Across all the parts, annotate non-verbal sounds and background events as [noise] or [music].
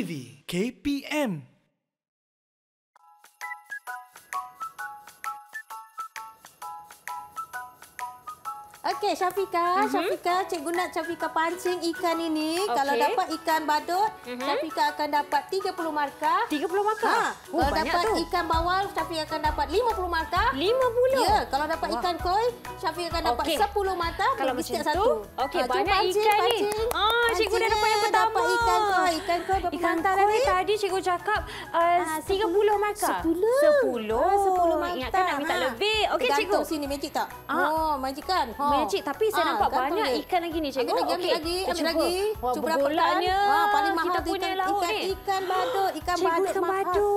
TV KPM Okey, Syafika, uh -huh. Mhm. Syafika, cikgu nak Syafika pancing ikan ini. Okay. Kalau dapat ikan badut, uh mhm. -huh. Syafika akan dapat 30 markah. 30 markah? Ha. Oh, kalau dapat tu. ikan bawal, Syafika akan dapat 50 markah. 50? Ya, kalau dapat Wah. ikan koi, Syafika akan dapat okay. 10 markah. Kalau macam itu, okey, ha, banyak pancing, ikan pancing. ni. Oh, ah, cikgu dah dapat yang eh, pertama. Dapat ikan koi, ikan koi berapa ikan markah koi? tadi? Cikgu cakap uh, ha, ah, 30 markah. 10? 10? Ha, 10 markah. Ingatkan nak minta ha. lebih. Okey, cikgu. Gantung sini, magic tak? Ah. Oh, magic kan? Ha ya cik tapi saya ha, nampak banyak dia. ikan lagi ni cikgu oh, ambil lagi okay. ambil cuba. lagi cuba berapa bolanya ah, paling mahal kita punya ikan, ikan badu ikan badu ikan badu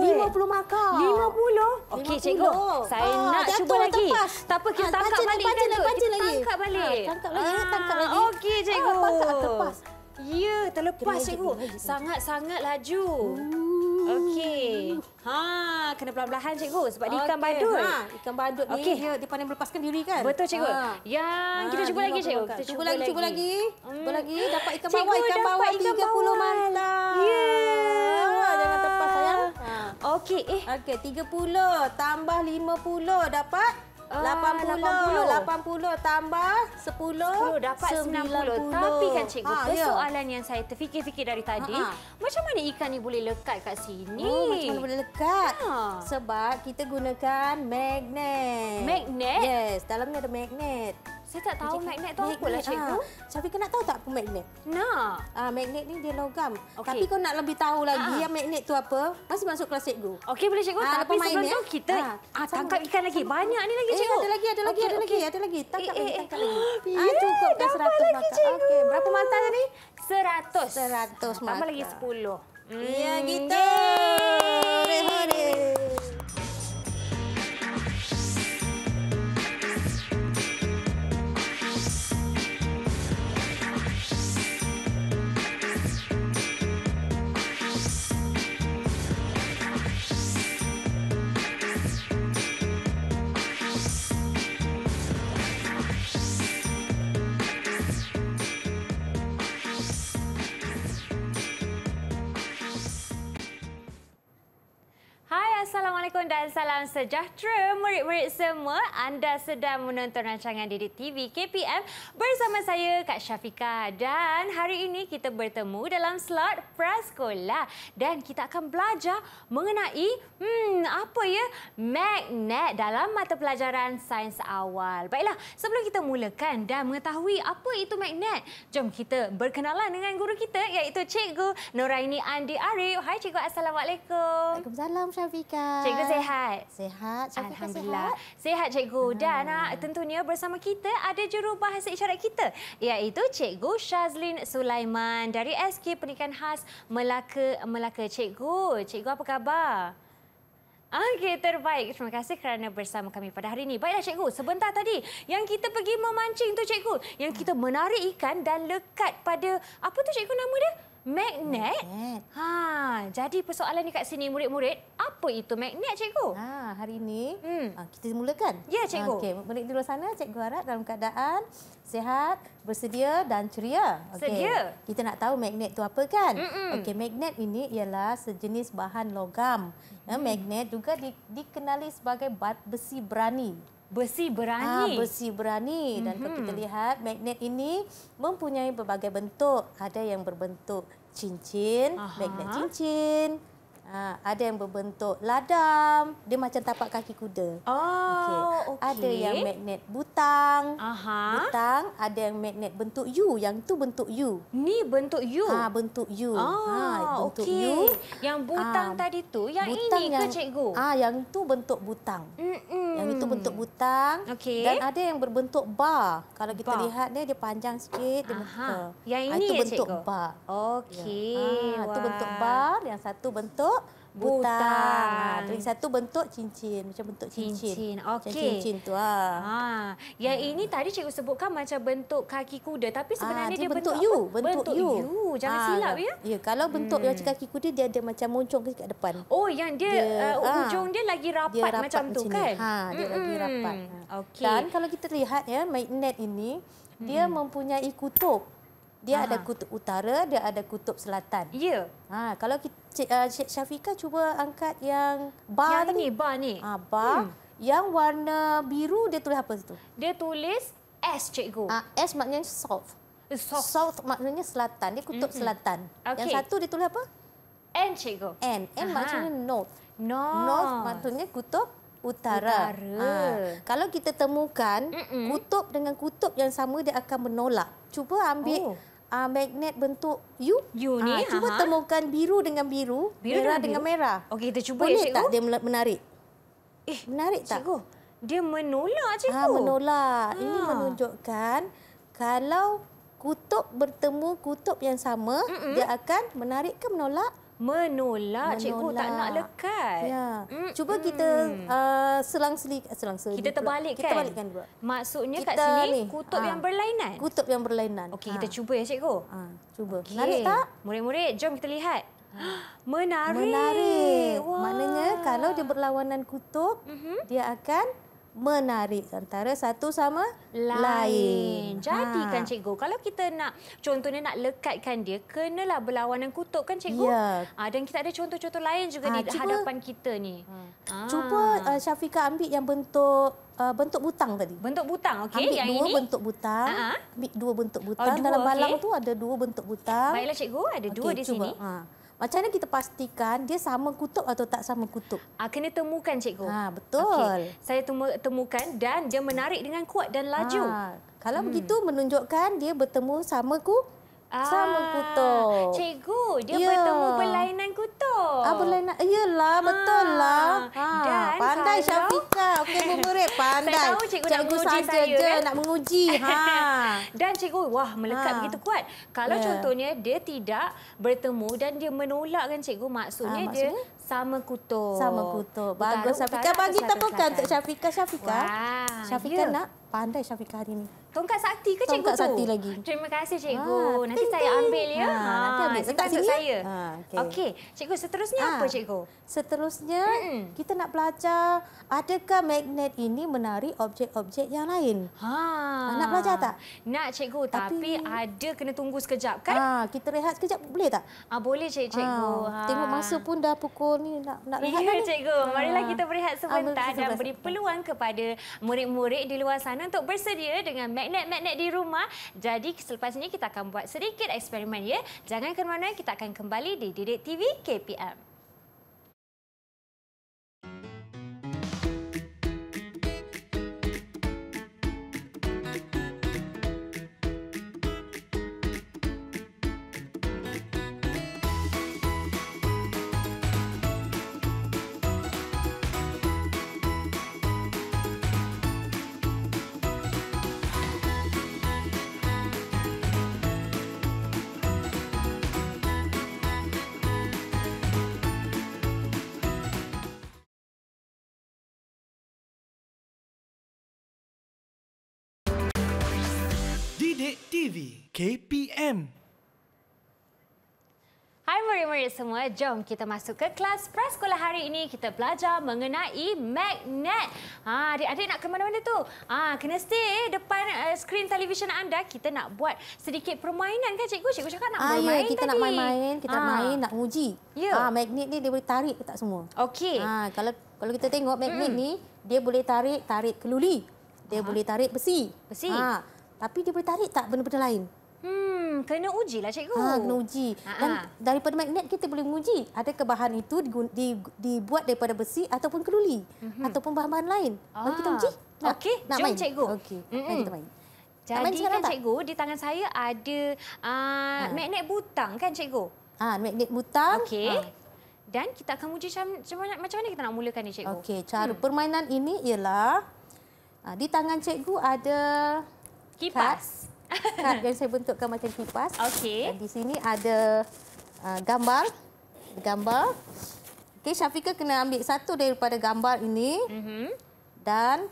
50 makar 50 okey cikgu saya ah, nak cuba lagi tak apa kita ha, tangkap balik pancing, lagi tangkap balik tangkap lagi tangkap lagi okey cikgu pasal terlepas ya terlepas cikgu sangat-sangat laju hmm. Okey. Ha, kena perlahan-lahan cikgu sebab okay. ikan badut. Ha, ikan badut ni okay. dia dia pandai melepaskan diri kan? Betul cikgu. Ha. Yang ha, kita cuba lagi cikgu. Kita cuba lagi, cuba lagi. Cuba lagi. Hmm. Dapat ikan bawal, ikan dapat bawal 30 mantap. Ya. Yeah. Ha, jangan tepas sayang. Ha. Okey. Eh. Okey, 30 tambah 50 dapat uh, 80. 80. 80 tambah 10. 10 dapat 90. 90. Tapi kan cikgu, ha, persoalan ya. yang saya terfikir-fikir dari tadi, ha, ha. macam mana ikan ni boleh lekat kat sini? Oh, macam mana boleh lekat? Ha. Sebab kita gunakan magnet. Magnet? Yes, dalamnya ada magnet. Saya tak tahu magnet tu apa lah cikgu. Tapi ah. kena tahu tak apa magnet? Nah. Ah uh, magnet ni dia logam. Okay. Tapi kau nak lebih tahu lagi ah. yang magnet tu apa? Masih masuk kelas cikgu. Okey boleh cikgu. Uh, ah, tapi sebelum tu kita ah, uh, tangkap ikan lagi. Sama. Banyak ni lagi eh, cikgu. Eh, ada lagi, ada lagi, okay, ada okay. lagi, ada lagi. Tangkap eh, lagi, eh, tangkap eh. lagi. Ah, ya, cukup ke 100 lagi, mata. Okey, berapa mata tadi? 100. 100 mata. Tambah lagi 10. Ya, hmm. Ya, gitu. Hore, hore. sejahtera murid-murid semua. Anda sedang menonton rancangan Didik TV KPM bersama saya Kak Syafika dan hari ini kita bertemu dalam slot prasekolah dan kita akan belajar mengenai hmm apa ya magnet dalam mata pelajaran sains awal. Baiklah, sebelum kita mulakan dan mengetahui apa itu magnet, jom kita berkenalan dengan guru kita iaitu Cikgu Noraini Andi Arif. Hai Cikgu, Assalamualaikum. Waalaikumsalam Syafika. Cikgu sehat sehat? Cikgu Alhamdulillah. Sehat? sehat cikgu. Ah. Dan nak ah, tentunya bersama kita ada jurubahasa isyarat kita iaitu cikgu Shazlin Sulaiman dari SK Pendidikan Khas Melaka Melaka cikgu. Cikgu apa khabar? Okey, terbaik. Terima kasih kerana bersama kami pada hari ini. Baiklah, Cikgu. Sebentar tadi, yang kita pergi memancing tu, Cikgu. Yang kita menarik ikan dan lekat pada... Apa tu Cikgu nama dia? magnet. magnet. Ha, jadi persoalan ni kat sini murid-murid, apa itu magnet cikgu? Ha, hari ini hmm. Ha, kita mulakan. Ya cikgu. Okey, murid di luar sana cikgu harap dalam keadaan sehat, bersedia dan ceria. Okay. Sedia. Kita nak tahu magnet itu apa kan? Okey, magnet ini ialah sejenis bahan logam. Hmm. magnet juga di, dikenali sebagai besi berani besi berani. Ha, ah, besi berani dan mm -hmm. kita lihat magnet ini mempunyai berbagai bentuk. Ada yang berbentuk cincin, Aha. magnet cincin, Ah, ada yang berbentuk ladam, dia macam tapak kaki kuda. Oh, okey. Okay. Ada yang magnet butang. Aha. Butang, ada yang magnet bentuk U, yang tu bentuk U. Ni bentuk U. Ah, ha, bentuk U. Oh, ha, bentuk okay. U. Yang butang ha, tadi tu, yang ini yang, ke cikgu? Ah, yang tu bentuk butang. Mm -mm. Yang itu bentuk butang. Okay. Dan ada yang berbentuk bar. Kalau kita bar. lihat ni dia panjang sikit, dia Aha. Yang ini ha, itu ya, bentuk cikgu? bar. Okay. Ya. Ah, ha, tu bentuk bar, yang satu bentuk butang. butang. Ha, lagi satu bentuk cincin, macam bentuk cincin. Cincin. Okey. Cincin, cincin tu ah. Ha. Ya ha. ini tadi cikgu sebutkan macam bentuk kaki kuda tapi ah, sebenarnya ha, dia, dia bentuk, bentuk you, Bentuk, bentuk you. you. Jangan ha. silap ya. Ya, kalau bentuk hmm. macam kaki kuda dia ada macam moncong ke dekat depan. Oh, yang dia, dia uh, ujung dia lagi rapat, dia rapat macam, macam tu kan? Ha, dia -hmm. lagi rapat. Ha. Okey. Dan kalau kita lihat ya magnet ini dia hmm. mempunyai kutub. Dia Aha. ada kutub utara, dia ada kutub selatan. Ya. Ha, kalau kita, Cik, uh, Cik Syafiqah cuba angkat yang bar yang tu. Yang ni, bar ni. Ah, bar. Hmm. Yang warna biru dia tulis apa tu? Dia tulis S, cikgu. Ah, S maknanya south. Eh, south. South maknanya selatan. Dia kutub mm -hmm. selatan. Okay. Yang satu dia tulis apa? N, cikgu. N. N Aha. maknanya north. North. North maknanya kutub utara. utara. Ah. Kalau kita temukan mm -mm. kutub dengan kutub yang sama, dia akan menolak. Cuba ambil... Oh uh, magnet bentuk U. U ni. Uh, cuba temukan biru dengan biru, biru merah dengan, dengan merah. Okey, kita cuba Boleh ya, Cikgu. Boleh tak dia menarik? Eh, menarik tak? Cikgu, dia menolak, Cikgu. Ha, menolak. Ha. Ini menunjukkan kalau kutub bertemu kutub yang sama, mm -mm. dia akan menarik ke menolak? menolak, menolak. cikgu tak nak lekat. Ya. Mm. Cuba kita uh, selang-seli eh, selang-seli. Kita terbalik kan? Kita balikkan dulu. Maksudnya kita, kat sini ni, kutub ha. yang berlainan. Kutub yang berlainan. Okey, ha. kita cuba ya cikgu. Ha. cuba. Okay. Menarik tak? Murid-murid, jom kita lihat. Ha. [gasps] Menarik. Menarik. Wah. Maknanya kalau dia berlawanan kutub, mm -hmm. dia akan menarik antara satu sama lain. lain. kan ha. cikgu, kalau kita nak contohnya nak lekatkan dia, kenalah berlawanan kutuk kan cikgu? Ya. Ha, dan kita ada contoh-contoh lain juga ha, di cikgu, hadapan kita ni. Ha. Ah. Cuba uh, Syafiqah ambil yang bentuk uh, bentuk butang tadi. Bentuk butang, okey. Ambil yang dua bentuk butang. Ha, ha? Ambil dua bentuk oh, butang. Oh, dua, dalam balang tu ada dua bentuk butang. Baiklah cikgu, ada okay, dua di cuba. sini. Ha macam mana kita pastikan dia sama kutub atau tak sama kutub? Ah, kena temukan cikgu. Ha, betul. Okay. Saya temu temukan dan dia menarik dengan kuat dan laju. Ha, kalau hmm. begitu menunjukkan dia bertemu sama ku. Ah, sama kutub. Cikgu, dia ya. bertemu berlainan kutub. Ah, berlainan. Yelah, ah, betul lah. Ha. Dan ah, pandai kalau... Syafika. Okey, [laughs] murid pandai. Saya tahu cikgu, cikgu nak menguji saya. Je kan? Nak menguji. [laughs] Ha. Dan cikgu, wah melekat ha. begitu kuat. Kalau yeah. contohnya, dia tidak bertemu dan dia menolak kan cikgu. Maksudnya, ha, maksudnya? dia sama kutub. Sama kutub. Bagus utara, Syafika. Utara, bagi tepukan untuk Syafika. Syafika, wow. Syafika ya. nak? pandai Syafiqah hari ini. Tongkat sakti ke cikgu tu? Tongkat sakti lagi. Terima kasih ah, cikgu. Ha, nanti ting -ting. saya ambil ya. Ha, nanti ambil. Ah, Sekat sini. Saya. Ha, ah, okay. Okay. Cikgu, seterusnya ha. apa cikgu? Seterusnya, mm -mm. kita nak belajar adakah magnet ini menarik objek-objek yang lain? Ha. Nak belajar tak? Nak cikgu, tapi, tapi ada kena tunggu sekejap kan? Ha, kita rehat sekejap boleh tak? Ha, boleh cik, cikgu. Ha. Ha. Tengok masa pun dah pukul ni nak, nak rehat. Ya cikgu, ha. kita berehat sebentar ha. dan beri peluang kepada murid-murid di luar sana untuk bersedia dengan magnet-magnet di rumah. Jadi selepas ini kita akan buat sedikit eksperimen ya. Jangan ke mana kita akan kembali di Didik TV KPM. Pendek TV KPM Hai murid-murid semua, jom kita masuk ke kelas prasekolah hari ini. Kita belajar mengenai magnet. Ha, adik-adik nak ke mana-mana tu? Ha, kena stay depan uh, skrin televisyen anda. Kita nak buat sedikit permainan kan cikgu? Cikgu cakap nak ah, ya, bermain ya, kita tadi. kita nak main-main, kita ha. main nak uji. Ya. Ha, magnet ni dia boleh tarik ke tak semua? Okey. Ha, kalau kalau kita tengok magnet mm. ni, dia boleh tarik, tarik keluli. Dia ha. boleh tarik besi. Besi. Ha tapi dia boleh tarik tak benda-benda lain? Hmm, kena ujilah cikgu. Ha, kena uji. Ha-ha. Dan daripada magnet kita boleh menguji adakah bahan itu dibuat daripada besi ataupun keluli mm-hmm. ataupun bahan-bahan lain. Ah. Mari kita ah, uji. Okey, jom main. cikgu. Okey, mari kita main. Jadi kan tak? cikgu, di tangan saya ada uh, ha. magnet butang kan cikgu? Ha, magnet butang. Okey. Ha. Dan kita akan uji macam, macam mana kita nak mulakan ni cikgu? Okey, cara hmm. permainan ini ialah ah, di tangan cikgu ada kipas. Kad yang saya bentukkan macam kipas. Okey. Di sini ada uh, gambar. Gambar. Okey, Syafiqah kena ambil satu daripada gambar ini. Mm-hmm. Dan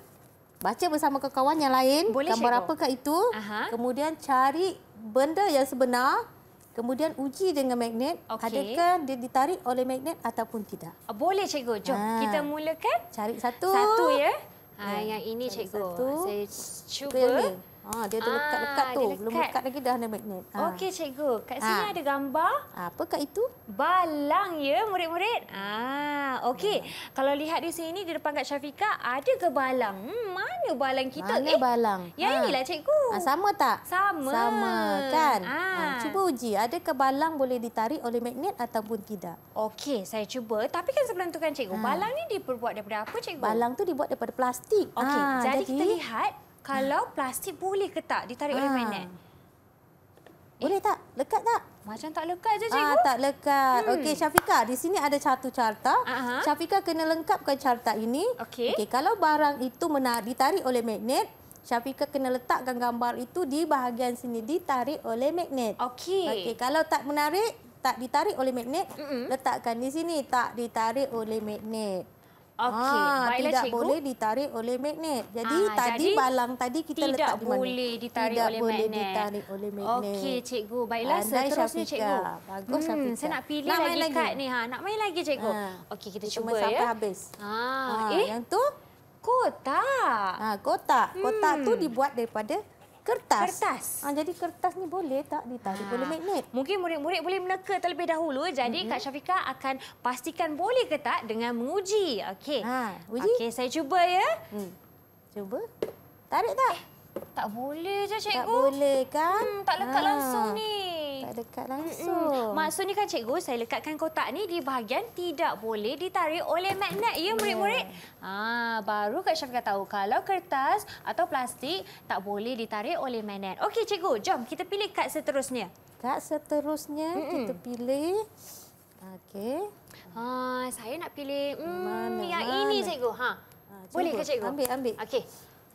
baca bersama kawan yang lain. Boleh, gambar Syekho. apakah itu. Aha. Kemudian cari benda yang sebenar. Kemudian uji dengan magnet. Okay. Adakah dia ditarik oleh magnet ataupun tidak. Oh, boleh, cikgu. Jom ha. kita mulakan. Cari satu. Satu, ya. Ha, yang ini, cari cikgu. Satu. Saya cuba. okay. Ha, dia ada lekat-lekat ah, tu. Lekat. Belum lekat lagi dah ada magnet. Ha. Okey, cikgu. Kat sini ha. ada gambar. Apa kat itu? Balang ya, murid-murid. Ah, Okey. Ha. Kalau lihat di sini, di depan Kak Syafiqah, ada ke balang? Hmm, mana balang kita? Mana eh, balang? Ya ha. inilah, cikgu. Ha, sama tak? Sama. Sama, kan? Ha. Ha. Cuba uji. Adakah balang boleh ditarik oleh magnet ataupun tidak? Okey, saya cuba. Tapi kan sebelum itu kan, cikgu. Ha. Balang ni dibuat daripada apa, cikgu? Balang tu dibuat daripada plastik. Okey, ha. jadi, jadi kita lihat kalau plastik boleh ke tak ditarik ha. oleh ah. magnet? Eh? Boleh tak? Lekat tak? Macam tak lekat je cikgu. Ha, tak lekat. Hmm. Okey Syafika, di sini ada satu carta. Uh -huh. Syafika kena lengkapkan carta ini. Okey. Okay, kalau barang itu menarik ditarik oleh magnet Syafika kena letakkan gambar itu di bahagian sini, ditarik oleh magnet. Okey. Okey, kalau tak menarik, tak ditarik oleh magnet, mm -mm. letakkan di sini, tak ditarik oleh magnet. Okey, ah, tidak cikgu. boleh ditarik oleh magnet. Jadi ah, tadi jadi, balang tadi kita letak di mana? boleh ditarik tidak oleh boleh magnet. ditarik oleh magnet. Okey, cikgu. Baiklah, Andai seterusnya Syafika. cikgu. Bagus, hmm, Saya nak pilih nak lagi, lagi kad ni. Ha, nak main lagi, cikgu. Ha. Okey, kita cuba ya. sampai habis. Ah, ha, eh? Yang tu? Kotak. Ha, kotak. Hmm. Kotak tu dibuat daripada kertas. kertas. Ha, jadi kertas ni boleh tak ditarik boleh ah. magnet? Mungkin murid-murid boleh meneka terlebih dahulu. Jadi mm -hmm. Kak Syafika akan pastikan boleh ke tak dengan menguji. Okey. Ha, uji. Okey, saya cuba ya. Hmm. Cuba. Tarik tak? Eh, tak boleh je cikgu. Tak boleh kan? Hmm, tak lekat ha. langsung ni dekat-dekat langsung. Mm -mm. Maksudnya kan cikgu, saya lekatkan kotak ni di bahagian tidak boleh ditarik oleh magnet ya murid-murid. Yeah. Ha, ah, baru Kak Syafiqah tahu kalau kertas atau plastik tak boleh ditarik oleh magnet. Okey cikgu, jom kita pilih kad seterusnya. Kad seterusnya mm -mm. kita pilih Okey. Ha, saya nak pilih hmm, mana, yang mana. ini cikgu. Ha. ha boleh ke cikgu? Ambil, ambil. Okey.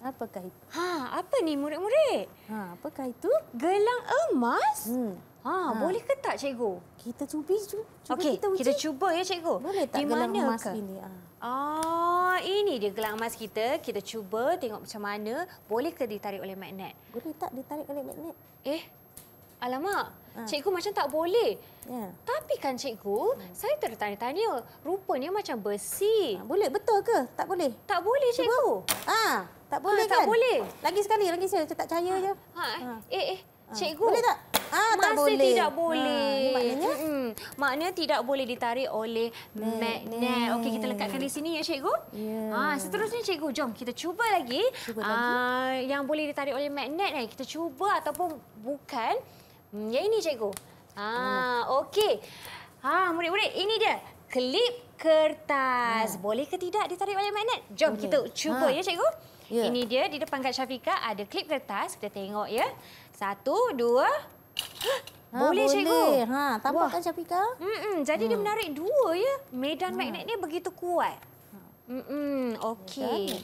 Apakah itu? Ha, apa ni murid-murid? Ha, apakah itu? Gelang emas? Hmm. Ha, ha. boleh ke tak cikgu? Kita cubi, cuba okay. kita uji. kita cuba ya cikgu. Boleh tak gelang emas ini? Ha. Oh, ini dia gelang emas kita. Kita cuba tengok macam mana boleh ke ditarik oleh magnet? Boleh tak ditarik oleh magnet? Eh. Alamak, ha. cikgu macam tak boleh. Ya. Tapi kan cikgu, ha. saya tertanya-tanya, rupanya macam besi. Ha. Boleh betul ke? Tak boleh. Tak boleh cikgu. Ah, ha. tak ha, boleh ha, kan? Tak boleh. Lagi sekali, lagi sekali. Saya tak percaya ha. je. Ha. Eh, ha. Eh, eh. Ah. Cikgu. Boleh tak? Ha, ah, Masa tak boleh. tidak boleh. Ha, ah, maknanya? Hmm, maknanya tidak boleh ditarik oleh magnet. Okey, kita lekatkan di sini ya, Cikgu. Ya. Ha, seterusnya, Cikgu. Jom, kita cuba lagi. Cuba lagi. Ha, yang boleh ditarik oleh magnet. Eh. Kita cuba ataupun bukan. Hmm, yang ini, Cikgu. Ha, Okey. Ha, Murid-murid, ini dia. Klip kertas. Ha. Boleh ke tidak ditarik oleh magnet? Jom, okay. kita cuba ha. ya, Cikgu. Ya. Ini dia, di depan Kak Syafiqah ada klip kertas. Kita tengok Ya. Satu, dua. [gasps] Ha, boleh, boleh, cikgu. Ha, tambah kan Syafika? Mm -mm, jadi ha. dia menarik dua ya. Medan ha. magnet ni begitu kuat. Mm -mm, Okey.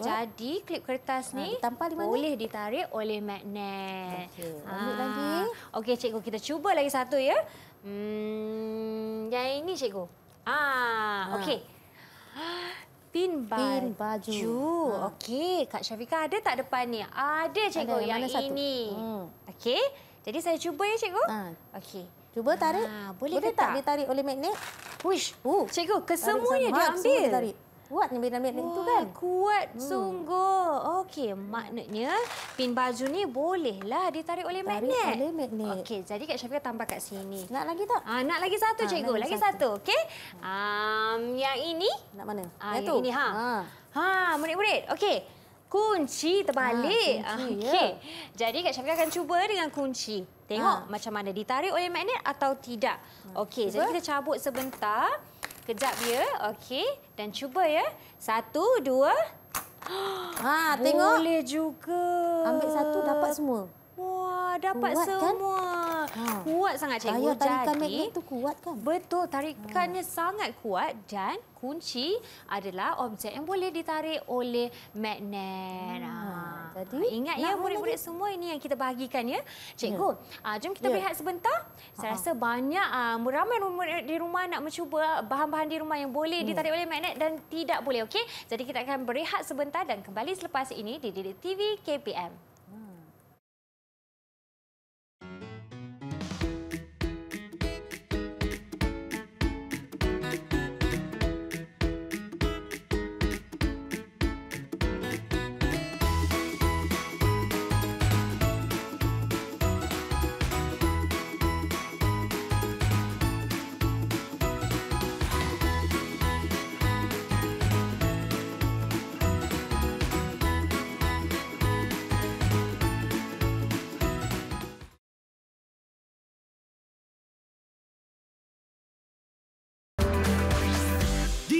Jadi klip kertas ni ha, di boleh ni? ditarik oleh magnet. Okey, ha. ambil ha. lagi. Okey, cikgu kita cuba lagi satu ya. Hmm, yang ini cikgu. Ah, ha. okey. Ha. [gasps] tin baju. Tin baju. Ha. ha. Okey, Kak Syafiqah ada tak depan ni? Ada cikgu ada, yang, yang satu? ini. Hmm. Okey. Jadi saya cuba ya cikgu. Ha. Okey. Cuba tarik. Ha, boleh boleh tak? tak ditarik oleh magnet? Push. Oh. Cikgu, kesemuanya dia ambil. Semua dia tarik kuat ni bila benda tu kan. Kuat hmm. sungguh. Okey, maknanya pin baju ni bolehlah ditarik oleh Tarik magnet. oleh magnet. Okey, jadi Kak Syafiqah tambah kat sini. Nak lagi tak? Ah, nak lagi satu ha, cikgu. Lagi satu, satu okey? Um, yang ini nak mana? Ah, yang, yang ini ha. ha. Ha, murid-murid. Okey. Kunci terbalik. Ha, kunci, yeah. Ya. Jadi Kak Syafiqah akan cuba dengan kunci. Tengok ha. macam mana ditarik oleh magnet atau tidak. Okey, jadi kita cabut sebentar. Kejap ya. Okey. Dan cuba ya. Satu, dua. [gasps] Ha, tengok. Boleh juga. Ambil satu, dapat semua. Wah, dapat Buat, kan? semua. Kan? ha. kuat sangat cikgu. Daya tarikan Jadi, magnet itu kuat kan? Betul, tarikannya ha. sangat kuat dan kunci adalah objek yang boleh ditarik oleh magnet. Ha. Jadi, ah, Ingat ya, murid-murid semua ini yang kita bahagikan ya. Cikgu, ya. Ah, jom kita ya. berehat sebentar. Saya rasa banyak ramai murid di rumah nak mencuba bahan-bahan di rumah yang boleh ditarik oleh magnet dan tidak boleh. Okay? Jadi kita akan berehat sebentar dan kembali selepas ini di Didik TV KPM.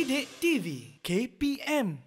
Bilik TV KPM.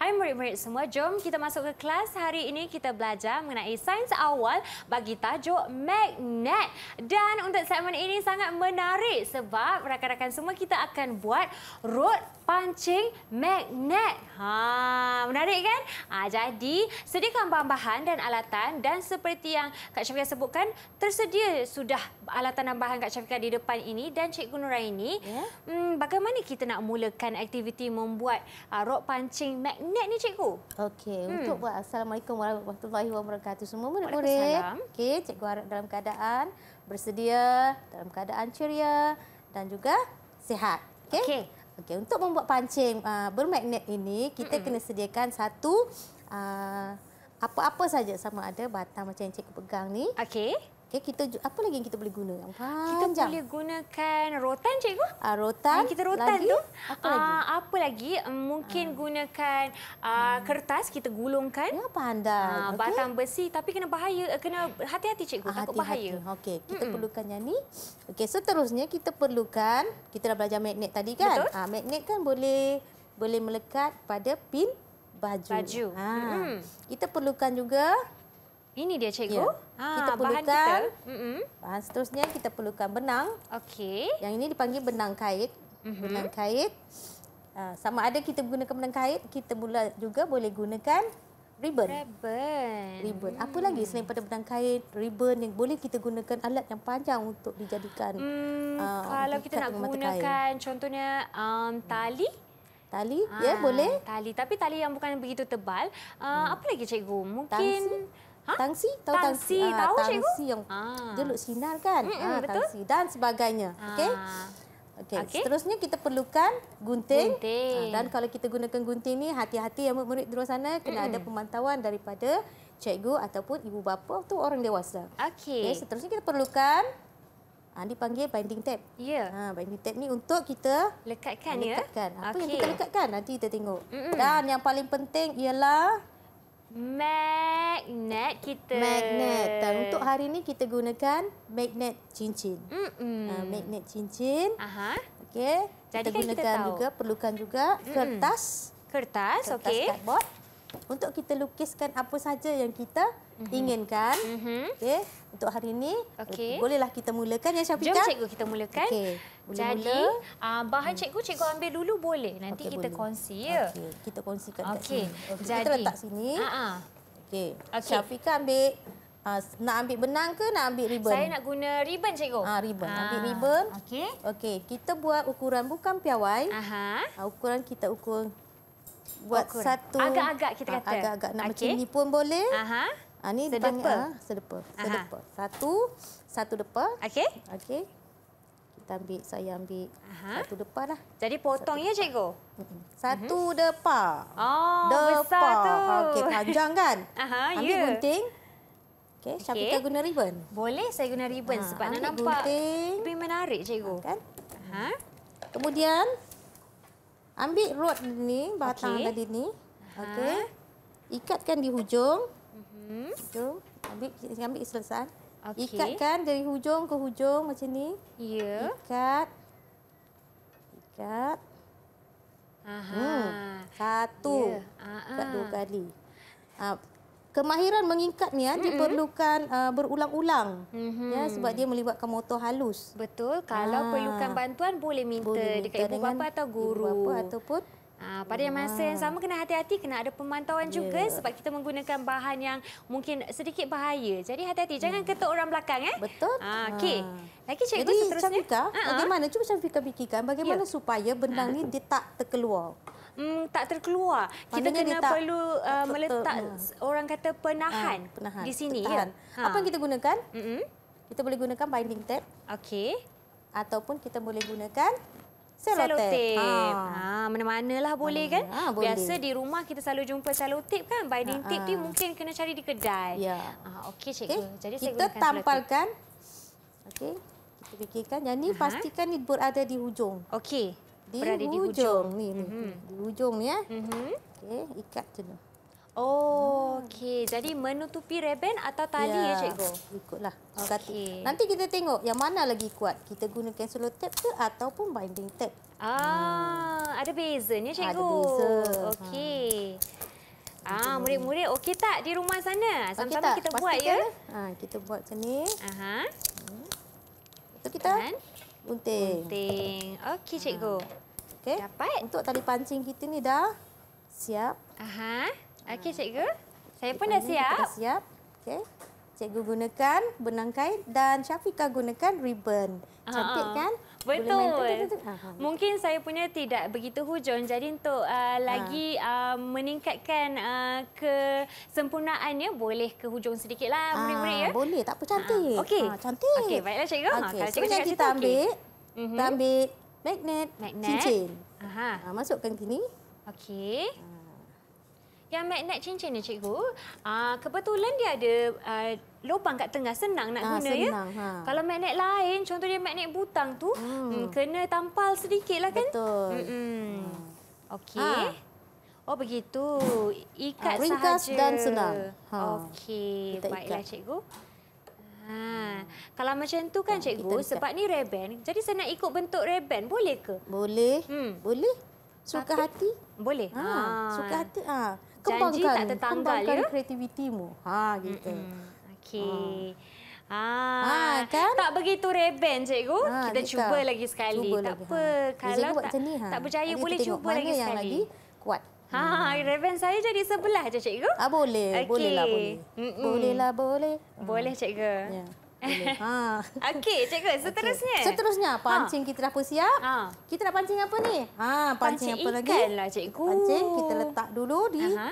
Hai murid-murid semua, jom kita masuk ke kelas. Hari ini kita belajar mengenai sains awal bagi tajuk magnet. Dan untuk segmen ini sangat menarik sebab rakan-rakan semua kita akan buat road pancing magnet. Ha, menarik kan? Ha, jadi, sediakan bahan-bahan dan alatan dan seperti yang Kak Syafiqah sebutkan, tersedia sudah alatan dan bahan Kak Syafiqah di depan ini dan Cikgu Nuraini. Yeah. Hmm, bagaimana kita nak mulakan aktiviti membuat uh, rok pancing magnet ni, Cikgu? Okey, hmm. untuk buat Assalamualaikum warahmatullahi wabarakatuh. Semua murid-murid. Okey, Cikgu harap dalam keadaan bersedia, dalam keadaan ceria dan juga sihat. Okey. Okay. Okey, untuk membuat pancing uh, bermagnet ini, kita mm -mm. kena sediakan satu uh, apa-apa uh, saja sama ada batang macam yang cikgu pegang ni. Okey. Okey, ya, kita apa lagi yang kita boleh guna? yang Panjang. Kita boleh gunakan rotan, cikgu. Ah, rotan. Yang kita rotan lagi? tu. Apa ah, lagi? apa lagi? Mungkin ah. gunakan ah, kertas kita gulungkan. Ya, pandai. Ah, batang besi tapi kena bahaya, eh, kena hati-hati cikgu, ah, takut hati -hati. bahaya. Okey, kita mm -mm. perlukan yang ni. Okey, seterusnya kita perlukan kita dah belajar magnet tadi kan? Betul. Ah, magnet kan boleh boleh melekat pada pin baju. Baju. Ah. Mm -hmm. Kita perlukan juga ini dia cikgu. Yeah. Ha, kita perlukan bahan, kita. bahan seterusnya kita perlukan benang. Okey. Yang ini dipanggil benang kait. Mm -hmm. Benang kait. Ha, ah, sama ada kita gunakan benang kait, kita mula juga boleh gunakan ribbon. Ribbon. Ribbon. Apa hmm. lagi selain pada benang kait, ribbon yang boleh kita gunakan alat yang panjang untuk dijadikan. Hmm, uh, kalau kita nak gunakan kain. contohnya um, tali. Tali, ha, ya boleh. Tali, tapi tali yang bukan begitu tebal. Uh, hmm. Apa lagi cikgu? Mungkin. Ha? Tangsi? Tahu tangsi? Tangsi, ah, tahu tangsi Tangsi yang ha. dia sinar kan? Mm -mm, ha, betul. Tangsi dan sebagainya. Ha. Okey? Okey, okay. seterusnya kita perlukan gunting. gunting. Ha, dan kalau kita gunakan gunting ni, hati-hati ya murid-murid di luar sana. Kena mm. ada pemantauan daripada cikgu ataupun ibu bapa tu orang dewasa. Okay. Okay, seterusnya kita perlukan ha, dipanggil binding tape. Ya. Yeah. Ha, binding tape ni untuk kita lekatkan. Ya. lekatkan. Ya? Apa okay. yang kita lekatkan? Nanti kita tengok. Mm -mm. Dan yang paling penting ialah magnet kita. Magnet. Dan untuk hari ini kita gunakan magnet cincin. Mm -mm. Uh, magnet cincin. Aha. Okey. Kita kan gunakan kita juga perlukan juga mm -mm. kertas. Kertas. kertas Okey. Untuk kita lukiskan apa saja yang kita mm -hmm. inginkan. Mm -hmm. Okey, untuk hari ini okay. Eh, bolehlah kita mulakan ya Syafika. Jom cikgu kita mulakan. Okey. Mula -mula. Jadi, uh, bahan cikgu cikgu ambil dulu boleh. Nanti okay, kita boleh. kongsi ya. Okey, kita kongsikan okay. sini. Okay. Jadi, kita letak sini. Ha Okey. Okay. Syafika ambil uh, nak ambil benang ke nak ambil ribbon? Saya nak guna ribbon cikgu. Ah, uh, ribbon. Uh. Ambil ribbon. Okey. Okey, kita buat ukuran bukan piawai. Aha. Uh -huh. uh, ukuran kita ukur Buat Ukur. satu... Agak-agak kita kata. Agak-agak. Nak okay. macam ni pun boleh. Aha. Ha, ni sedepa. Ah, ha, sedepa. Sedepa. Satu, satu depa. Okey. Okey. Kita ambil, saya ambil Aha. satu depa lah. Jadi potong satu ya, cikgu? Satu uh mhm. -huh. depa. Oh, depa. besar tu. Okey, panjang kan? Aha, ambil yeah. gunting. Okey, Syafiqah okay. guna ribbon. Boleh saya guna ribbon ha, sebab nak nampak gunting. lebih menarik, cikgu. Ha, kan? Aha. Kemudian, ambil rod ni, batang okay. tadi ni. Okey. Ikatkan di hujung. Hmm. So, ambil ambil keselesaan. Okay. Ikatkan dari hujung ke hujung macam ni. Ya. Yeah. Ikat. Ikat. Aha. Hmm. Satu. Yeah. Ikat dua kali. Uh, kemahiran mengikat ni ya, mm -hmm. diperlukan uh, berulang-ulang. Mm -hmm. Ya sebab dia melibatkan motor halus. Betul. Kalau ah. perlukan bantuan boleh minta boleh dekat ibu bapa atau guru. Ibu bapa ataupun Ha, pada yang masa yang sama kena hati-hati, kena ada pemantauan juga yeah. sebab kita menggunakan bahan yang mungkin sedikit bahaya. Jadi hati-hati, jangan hmm. ketuk orang belakang. Eh? Betul. Ha, okey. Ha. Lagi cikgu Jadi, seterusnya. Jadi Syafiqah, bagaimana? Cuba Syafiqah fikirkan bagaimana yeah. supaya benang ini dia tak terkeluar. Hmm, tak terkeluar. Kita Maksudnya kena tak, perlu uh, tak, meletak uh, orang kata penahan, uh, penahan. di sini. Ya? Apa yang kita gunakan? Mm -hmm. Kita boleh gunakan binding tape. Okey. Ataupun kita boleh gunakan selotip. Ah, mana ah, mana lah ah, boleh kan? Ha, boleh. Biasa di rumah kita selalu jumpa selotip kan? By ha, tape ni mungkin kena cari di kedai. Ya. Ah, okey cikgu. Okay. Jadi kita tampalkan. Okey. Kita fikirkan yang ni pastikan ni berada di hujung. Okey. Berada di hujung, ni. Mhm. Di hujung ni ya. Mm Okey, ikat je. Oh, hmm. okey. Jadi menutupi reben atau tali ya, ya cikgu? Ikutlah. Okey. Nanti kita tengok yang mana lagi kuat. Kita gunakan solo tape ke ataupun binding tape. Ah, hmm. ada bezanya cikgu. Ada beza. Okey. Ha. Hmm. Ah, murid-murid okey tak di rumah sana? Sama-sama okay, kita Pastikan buat ya. Ha, kita buat macam ni. Aha. Hmm. Itu kita Dan. unting. Unting. Okey ah. cikgu. Okey. Dapat. Untuk tali pancing kita ni dah siap. Aha. Okey cikgu. Saya pun dah siap. Dah siap. Okey. Cikgu gunakan benang kain dan Syafiqah gunakan ribbon. Ah, cantik ah. kan? Betul. Boleh main tu, tu, tu. Mungkin saya punya tidak begitu hujung, Jadi untuk uh, lagi uh, meningkatkan uh, kesempurnaannya, boleh ke hujung sedikitlah murid-murid ya? Boleh. Tak apa, cantik. Uh, okay. ha, cantik. Okay, baiklah cikgu. Okay. Ha, cikgu Sekarang kita ambil, okay. Mhm. kita ambil magnet, magnet. cincin. Aha. Ha, masukkan sini. Okey yang nak cincin ni cikgu uh, kebetulan dia ada uh, lubang kat tengah senang nak ha, guna ya? senang, ya ha. kalau nak lain contoh dia nak butang tu hmm. Hmm, kena tampal sedikit lah kan betul hmm, hmm. hmm. okey ha. Oh begitu. Ikat ha, sahaja. Ringkas dan senang. Ha. Okey, baiklah ikat. cikgu. Ha. Kalau macam tu kan ha, cikgu, sebab ni reben. Jadi saya nak ikut bentuk reben, boleh ke? Boleh. Hmm. Boleh. Suka Tapi, hati? Boleh. Ha. ha. Suka hati. Ha. Janji tak tertanggal ya. Kembangkan kreativitimu. Ha gitu. Okey. Ha. Ah. ha kan? Tak begitu reben cikgu. Ha, kita Lita. cuba lagi sekali. Cuba tak apa ha. kalau tak, ni, ha. tak berjaya boleh cuba lagi sekali. lagi kuat. Ha, hmm. reben saya jadi sebelah je cikgu. Ah boleh, okay. boleh lah boleh. Mm -mm. Boleh lah boleh. Boleh hmm. cikgu. Yeah. [laughs] Ha. Okey, cikgu, seterusnya. Okay. Seterusnya, ha. pancing ha. kita dah pun siap. Ha. Kita nak pancing apa ni? Ha, pancing, pancing apa ikan lagi? Ikanlah, cikgu. Pancing kita letak dulu di Aha.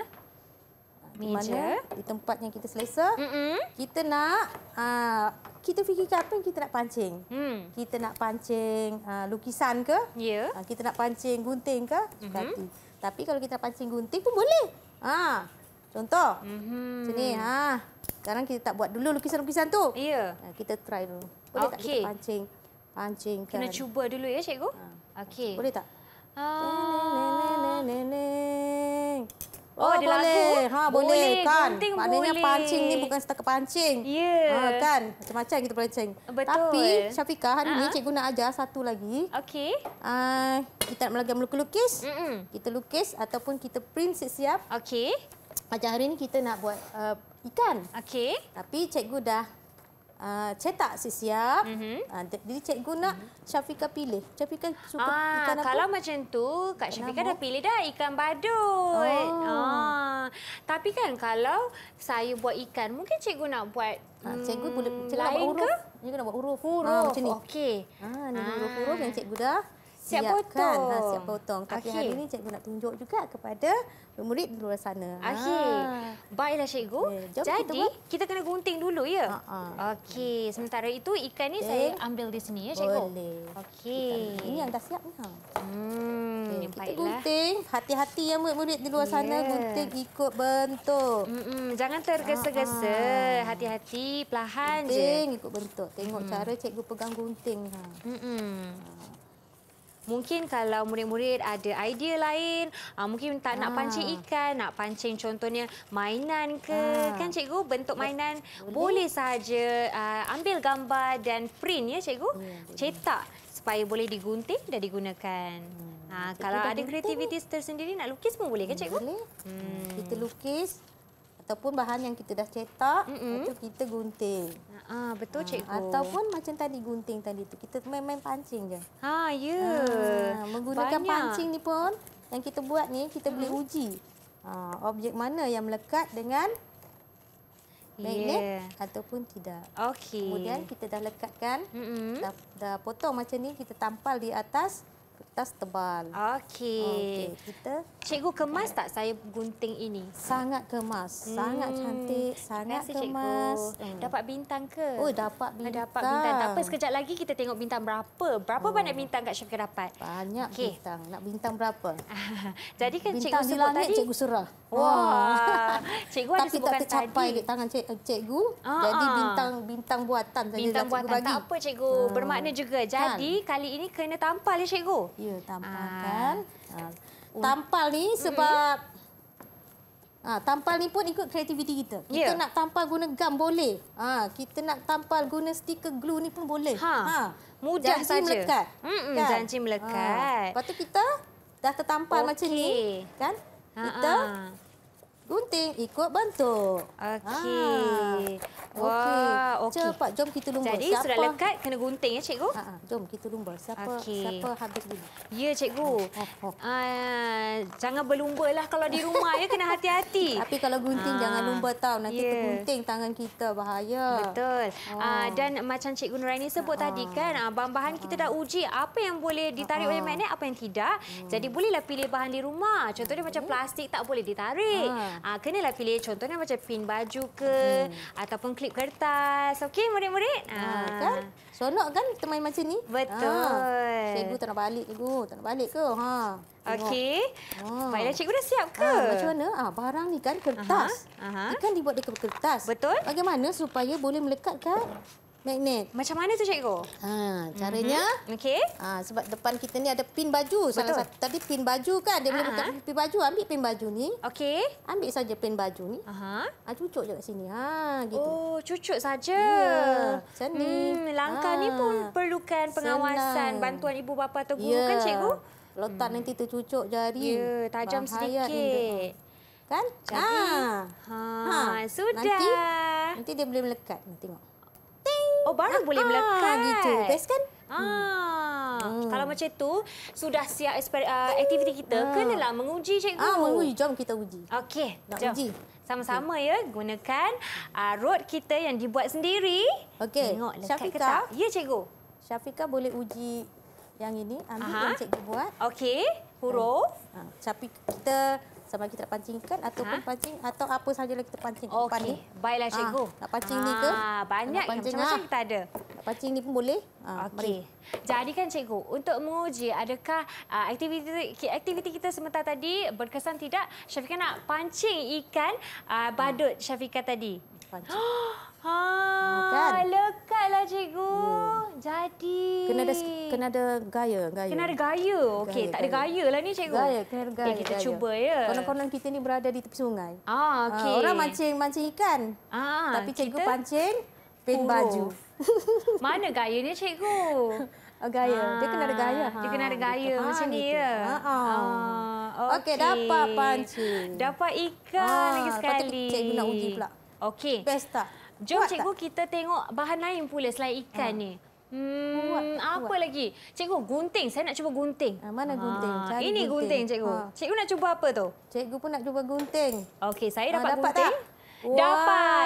Meja. Di tempat yang kita selesa. Mm -mm. Kita nak... Uh, kita fikirkan apa yang kita nak pancing. Mm. Kita nak pancing uh, lukisan ke? Ya. Yeah. Uh, kita nak pancing gunting ke? Mm -hmm. Tapi kalau kita pancing gunting pun boleh. Uh, Contoh. Mm -hmm. Sini. Ha. Sekarang kita tak buat dulu lukisan-lukisan tu. Ya. Yeah. Ha, kita try dulu. Boleh okay. tak kita pancing? Pancing. Kena cuba dulu ya, cikgu. Ha. Okey. Boleh tak? Ah. Oh, oh boleh. Ha, boleh. Boleh, kan? gunting Maknanya boleh. Maknanya pancing ni bukan setakat pancing. Ya. Yeah. Ha, kan? Macam-macam kita pancing. Betul. Tapi Syafiqah, hari uh ni ah. cikgu nak ajar satu lagi. Okey. Uh, kita nak melagam lukis-lukis. Mm -mm. Kita lukis ataupun kita print siap-siap. Okey. Macam hari ni kita nak buat uh, ikan. Okey. Tapi cikgu dah uh, cetak siap-siap. Mm -hmm. uh, jadi cikgu nak Syafiqah pilih. Syafiqah suka ah, ikan apa? Kalau macam tu, Kak Syafiqah dah pilih dah ikan badut. Oh. Ah. Tapi kan kalau saya buat ikan, mungkin cikgu nak buat ah, hmm, Cikgu boleh cikgu lain ke? Cikgu nak buat huruf. Huruf, ah, okey. Ah, ni huruf-huruf ah. yang cikgu dah siap ha, potong. Ha, siap potong. Tapi Akhir. hari ini cikgu nak tunjuk juga kepada murid di luar sana. Ha. Akhir. Ha. Baiklah cikgu. Ya, okay, Jadi kita, kita kena gunting dulu ya. Ha, Okey, sementara itu ikan ni okay. saya ambil di sini ya cikgu. Boleh. Okey. Ini yang dah siap ni Hmm, okay. kita gunting. Hati-hati ya murid-murid di luar yeah. sana gunting ikut bentuk. Hmm, jangan tergesa-gesa. Hati-hati, perlahan je. Gunting ikut bentuk. Tengok mm. cara cikgu pegang gunting ha. Hmm. Mungkin kalau murid-murid ada idea lain, uh, mungkin tak nak pancing ah. ikan, nak pancing contohnya mainan ke. Ha. Kan cikgu, bentuk mainan boleh, boleh sahaja uh, ambil gambar dan print ya cikgu. Ya, Cetak supaya boleh digunting dan digunakan. Hmm. Ha, kalau ada kreativiti tersendiri, nak lukis pun boleh kan hmm, cikgu? Boleh. Hmm. Kita lukis ataupun bahan yang kita dah cetak mm -mm. itu kita gunting. Ha, ha betul ha, cikgu. ataupun macam tadi gunting tadi tu kita main-main pancing je. Ha ya. Yeah. Ha, menggunakan Banyak. pancing ni pun yang kita buat ni kita mm -hmm. boleh uji. Ha, objek mana yang melekat dengan magnet yeah. ataupun tidak. Okey. Kemudian kita dah lekatkan mm -hmm. dah, dah potong macam ni kita tampal di atas tas tebal. Okey. Okey, kita. Cikgu kemas tak saya gunting ini? Sangat kemas. Hmm. Sangat cantik, sangat Terima kemas. Hmm. Dapat bintang ke? Oh, dapat bintang. Ah, dapat bintang. Tak apa, sekejap lagi kita tengok bintang berapa. Berapa oh. banyak bintang Kak Syafiq dapat? Banyak okay. bintang. Nak bintang berapa? [laughs] Jadi kan bintang cikgu sebut tadi? cikgu serah. Wah. [laughs] cikgu ada Tapi sebutkan tadi. tak tercapai tangan cik, eh, cikgu. Ah, Jadi ah. bintang bintang buatan saja. Bintang buatan. Tak apa, cikgu. Hmm. Bermakna juga. Kan? Jadi kan? kali ini kena tampal ya, cikgu. Ya, tampal ah. kan. Ah. Tampal ni mm-hmm. sebab... Mm -hmm. Ha, tampal ni pun ikut kreativiti kita. Kita yeah. nak tampal guna gam boleh. Ha, kita nak tampal guna stiker glue ni pun boleh. Ha, ha. Mudah saja. Janji melekat. Mm -mm, kan? Janji melekat. Ha. Lepas tu kita dah tertampal okay. macam ni. Kan? Ha, kita... Ha -ha gunting ikut bentuk. Okey. Ah. Okey. Okay. Cepat jom kita lumba. Jadi sudah lekat kena gunting ya cikgu? Ha, ha. Jom kita lumba. Siapa okay. siapa habis dulu? Ya cikgu. Oh, oh, oh. Uh, jangan berlumbalah kalau di rumah ya kena hati-hati. [laughs] Tapi kalau gunting uh, jangan lumba tahu nanti yeah. tergunting tangan kita bahaya. Betul. Oh. Uh, dan macam cikgu Nuraini sebut uh, tadi kan bahan-bahan uh, kita dah uji apa yang boleh ditarik uh, oleh magnet apa yang tidak. Hmm. Jadi bolehlah pilih bahan di rumah. Contohnya okay. macam plastik tak boleh ditarik. Uh. Ah, kena pilih contohnya macam pin baju ke hmm. ataupun klip kertas. Okey, murid-murid. Ah, ah. kan? Seronok kan main macam ni? Betul. Ha. Cikgu tak nak balik cikgu. Tak nak balik ke? Ha. Okey. Ha. Baiklah cikgu dah siap ke? Ha, macam mana? Ah, ha, barang ni kan kertas. Aha. Aha. Ini kan dibuat dekat kertas. Betul. Bagaimana supaya boleh melekat kat magnet. Macam mana tu cikgu? Ha, caranya? Mm -hmm. Okey. Ha, sebab depan kita ni ada pin baju. Salah satu tadi pin baju kan dia boleh buka pin baju. Ambil pin baju ni. Okey. Ambil saja pin baju ni. Aha. Ha, cucuk je kat sini. Ha, gitu. Oh, cucuk saja. Ya. Yeah. Hmm, langkah ha. ni pun perlukan pengawasan, Senang. bantuan ibu bapa atau guru yeah. kan cikgu? Lotak hmm. nanti tercucuk jari. Ya, yeah, tajam Bahaya sedikit. Ini. Kan? Jadi, ha. Ha. ha. Sudah. Nanti, nanti dia boleh melekat. Tengok. Oh baru ah, boleh melekat gitu. Best kan? Ah. Hmm. Ah. Kalau macam tu sudah siap eksper, uh, ah, hmm. aktiviti kita ah. kenalah menguji cikgu. Ah menguji jom kita uji. Okey, jom. uji. Sama-sama okay. ya gunakan uh, kita yang dibuat sendiri. Okey. Tengok lekat Syafika. ke tak? Ya cikgu. Syafika boleh uji yang ini ambil Aha. yang cikgu buat. Okey, huruf. Ah, Syafika kita sama kita pancingkan ataupun ha? pancing atau apa sajalah kita pancing okay. umpan ni. Baiklah ah, cikgu. Ha, nak pancing ha, ni ke? Ah, banyak yang macam-macam lah. kita ada. Nak pancing ni pun boleh. Ha, Okey. Jadi kan cikgu, untuk menguji adakah uh, aktiviti aktiviti kita sementara tadi berkesan tidak? Syafiqah nak pancing ikan uh, badut hmm. Syafiqah tadi. Pancing. [gasps] Ha, kan? lekatlah cikgu. Ya. Jadi. Kena ada kena ada gaya, gaya. Kena ada gaya. Okey, tak ada gaya lah ni cikgu. Gaya, kena ada eh, gaya. Okay, kita gaya. cuba ya. Konon-konon kita ni berada di tepi sungai. Ah, ah okey. orang mancing-mancing ikan. Ah, tapi cikgu kita... pancing pin baju. [laughs] Mana gayanya cikgu? Oh, gaya. Ha. Dia kena ada gaya. Dia kena ada gaya ha, macam ni ya. Ha. Ha. Okey, okay, dapat pancing. Dapat ikan ha. lagi sekali. cikgu nak uji pula. Okey. Best tak? Jom buat cikgu tak? kita tengok bahan lain pula selain ikan ha. ni. Hmm, buat, apa lagi? Cikgu, gunting. Saya nak cuba gunting. Ha, mana gunting? Ha. Ini gunting, gunting cikgu. Ha. Cikgu nak cuba apa tu? Cikgu pun nak cuba gunting. Okey, saya dapat, ha, dapat gunting. Tak? Dapat. Wow.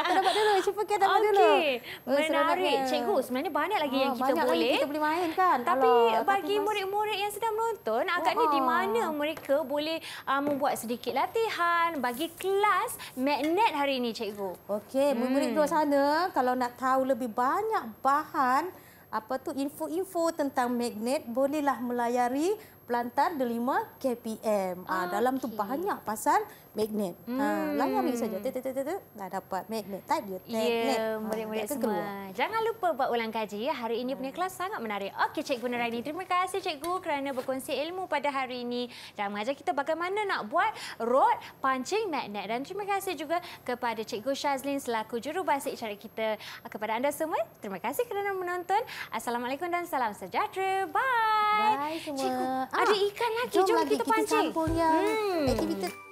Siapa nampak dulu? Siapa kita nampak dulu? Okey. Oh, Menarik. Eh. Cikgu, sebenarnya banyak lagi oh, yang ah, kita boleh. Banyak kita boleh main kan? Tapi Alah, bagi murid-murid yang sedang menonton, oh, agaknya oh. di ah, ah. mana mereka boleh uh, membuat sedikit latihan bagi kelas magnet hari ini, cikgu? Okey, hmm. murid-murid di sana, kalau nak tahu lebih banyak bahan apa tu info-info tentang magnet bolehlah melayari pelantar delima KPM. Ah, okay. Ah, dalam tu banyak pasal magnet. Ah, hmm. Ah, langgar ni saja. Tet tet tet. Dah dapat magnet type dia. Ya, magnet. Ya, murid-murid ah, semua. Jangan lupa buat ulang kaji ya. Hari ini punya kelas sangat menarik. Okey, Cikgu Nuraini, terima kasih Cikgu kerana berkongsi ilmu pada hari ini dan mengajar kita bagaimana nak buat rod pancing magnet. Dan terima kasih juga kepada Cikgu Shazlin selaku juru jurubahasa isyarat kita. Kepada anda semua, terima kasih kerana menonton. Assalamualaikum dan salam sejahtera. Bye. Bye semua. Cikgu. Ada ikan lagi. Jom, Jom lagi kita, kita pancing. Jom lagi kita campurnya. Hmm. Aktiviti